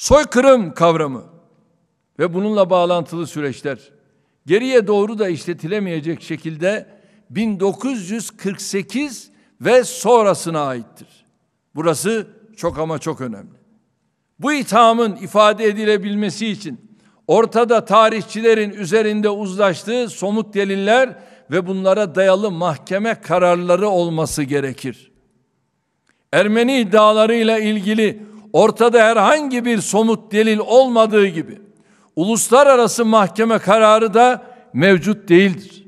soykırım kavramı ve bununla bağlantılı süreçler geriye doğru da işletilemeyecek şekilde 1948 ve sonrasına aittir. Burası çok ama çok önemli. Bu ithamın ifade edilebilmesi için ortada tarihçilerin üzerinde uzlaştığı somut deliller ve bunlara dayalı mahkeme kararları olması gerekir. Ermeni iddialarıyla ilgili ortada herhangi bir somut delil olmadığı gibi uluslararası mahkeme kararı da mevcut değildir.